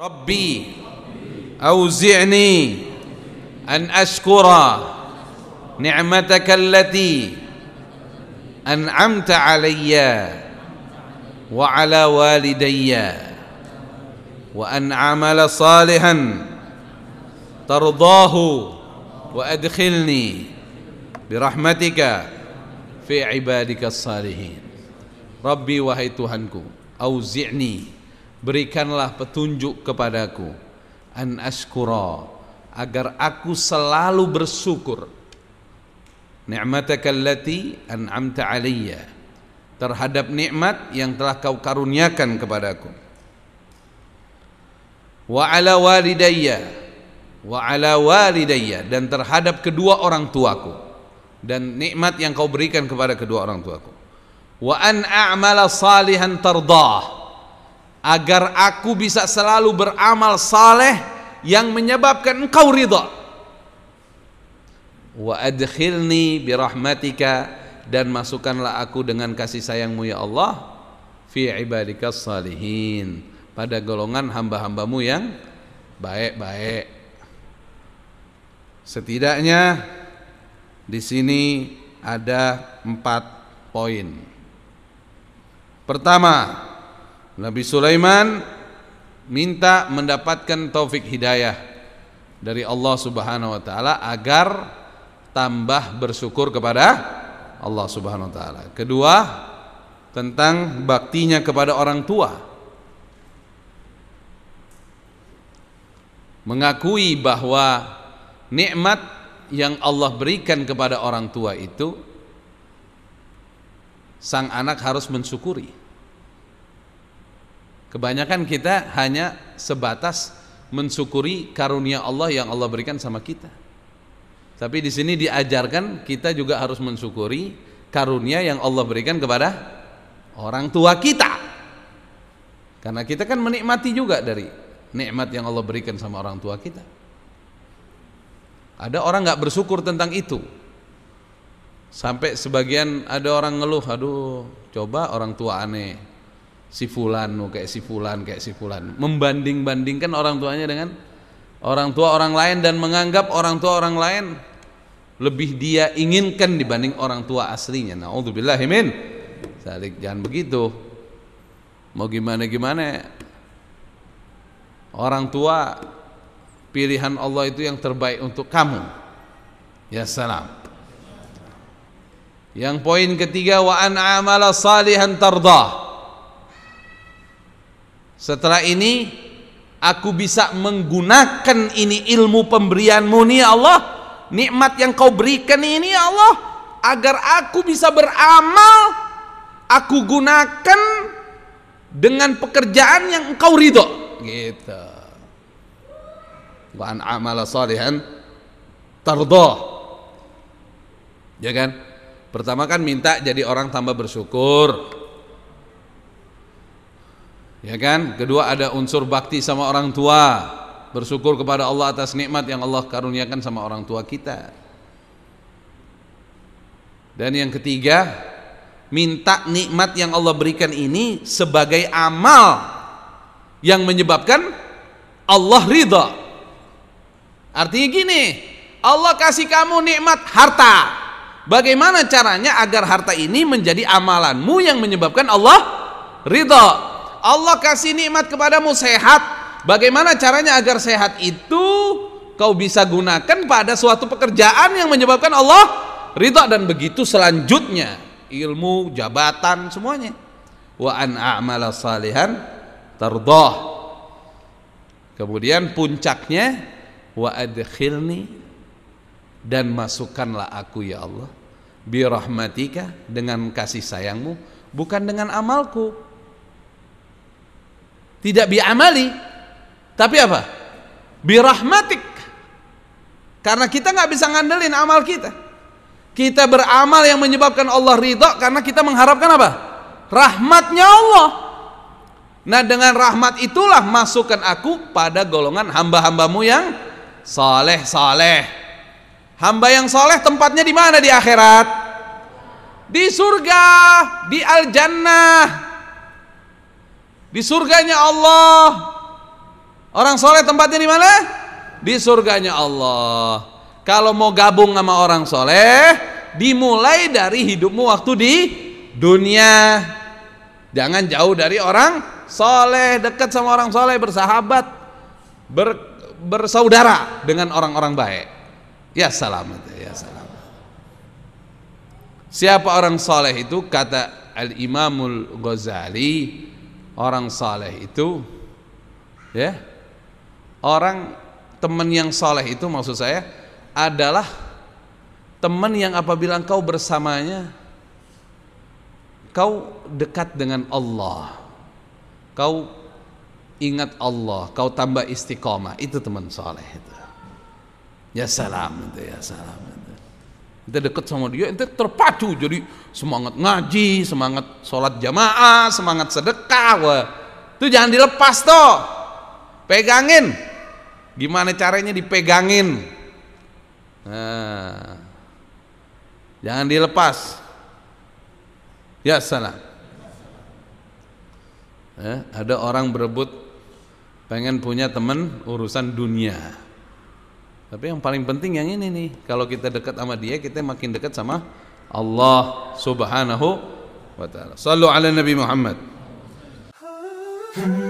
ربي أوزعني أن أشكر نعمتك التي أنعمت علي وعلى والدي وأن أعمل صالحا ترضاه وأدخلني برحمتك في عبادك الصالحين ربي وهي تهنكم اوزعني berikanlah petunjuk kepadaku an ashkura agar aku selalu bersyukur ni'mataka allati an'amta alayya terhadap nikmat yang telah kau karuniakan kepadaku wa ala walidayya wa ala walidayya dan terhadap kedua orang tuaku dan nikmat yang kau berikan kepada kedua orang tuaku wa an a'mala salihan tardah agar aku bisa selalu beramal saleh yang menyebabkan engkau ridha wa adkhilni birahmatika dan masukkanlah aku dengan kasih sayangmu ya Allah fi ibadika salihin pada golongan hamba-hambamu yang baik-baik setidaknya di sini ada empat poin pertama Nabi Sulaiman minta mendapatkan taufik hidayah dari Allah Subhanahu wa taala agar tambah bersyukur kepada Allah Subhanahu wa taala. Kedua, tentang baktinya kepada orang tua. Mengakui bahwa nikmat yang Allah berikan kepada orang tua itu sang anak harus mensyukuri. Kebanyakan kita hanya sebatas mensyukuri karunia Allah yang Allah berikan sama kita. Tapi di sini diajarkan kita juga harus mensyukuri karunia yang Allah berikan kepada orang tua kita. Karena kita kan menikmati juga dari nikmat yang Allah berikan sama orang tua kita. Ada orang nggak bersyukur tentang itu. Sampai sebagian ada orang ngeluh, aduh, coba orang tua aneh, si fulan mau kayak si fulan kayak si fulan membanding-bandingkan orang tuanya dengan orang tua orang lain dan menganggap orang tua orang lain lebih dia inginkan dibanding orang tua aslinya naudzubillah min salik jangan begitu mau gimana gimana orang tua pilihan Allah itu yang terbaik untuk kamu ya salam yang poin ketiga wa an amala salihan tardah setelah ini aku bisa menggunakan ini ilmu pemberianmu nih ya Allah, nikmat yang kau berikan ini ya Allah, agar aku bisa beramal, aku gunakan dengan pekerjaan yang engkau ridho gitu wa amal amala salihan tardo ya kan pertama kan minta jadi orang tambah bersyukur Ya kan? Kedua ada unsur bakti sama orang tua. Bersyukur kepada Allah atas nikmat yang Allah karuniakan sama orang tua kita. Dan yang ketiga, minta nikmat yang Allah berikan ini sebagai amal yang menyebabkan Allah ridha. Artinya gini, Allah kasih kamu nikmat harta. Bagaimana caranya agar harta ini menjadi amalanmu yang menyebabkan Allah ridha? Allah kasih nikmat kepadamu sehat. Bagaimana caranya agar sehat itu kau bisa gunakan pada suatu pekerjaan yang menyebabkan Allah ridha dan begitu selanjutnya ilmu, jabatan semuanya. Wa an a'mala salihan tardah. Kemudian puncaknya wa adkhilni dan masukkanlah aku ya Allah bi rahmatika dengan kasih sayangmu bukan dengan amalku tidak bi'amali, tapi apa? Birahmatik. Karena kita nggak bisa ngandelin amal kita. Kita beramal yang menyebabkan Allah ridho karena kita mengharapkan apa? Rahmatnya Allah. Nah dengan rahmat itulah masukkan aku pada golongan hamba-hambamu yang saleh-saleh. Hamba yang soleh tempatnya di mana di akhirat? Di surga, di al-jannah. Di surganya Allah. Orang soleh tempatnya di mana? Di surganya Allah. Kalau mau gabung sama orang soleh, dimulai dari hidupmu waktu di dunia. Jangan jauh dari orang soleh, dekat sama orang soleh, bersahabat, ber, bersaudara dengan orang-orang baik. Ya salam, ya salam. Siapa orang soleh itu kata Al Imamul Ghazali orang saleh itu ya orang teman yang saleh itu maksud saya adalah teman yang apabila engkau bersamanya kau dekat dengan Allah kau ingat Allah kau tambah istiqomah itu teman saleh itu ya salam itu ya salam kita deket sama dia kita terpacu jadi semangat ngaji semangat sholat jamaah semangat sedekah wah itu jangan dilepas toh pegangin gimana caranya dipegangin nah, jangan dilepas ya salah eh, ada orang berebut pengen punya teman urusan dunia tapi yang paling penting yang ini nih, kalau kita dekat sama dia, kita makin dekat sama Allah Subhanahu wa taala. Shallu ala Nabi Muhammad. Hmm.